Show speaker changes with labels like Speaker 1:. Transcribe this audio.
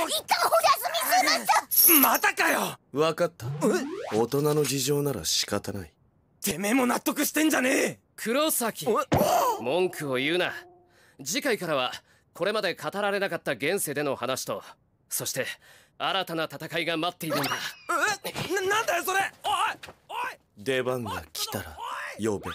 Speaker 1: お休み
Speaker 2: するんまたかよ
Speaker 3: 分かった大人の事情なら仕方ない
Speaker 2: てめえも納得してんじゃねえ
Speaker 4: 黒崎文句を言うな次回からはこれまで語られなかった現世での話とそして新たな戦いが待っているんだ
Speaker 5: えなんだよそれおい
Speaker 6: おい出番が来たら呼べ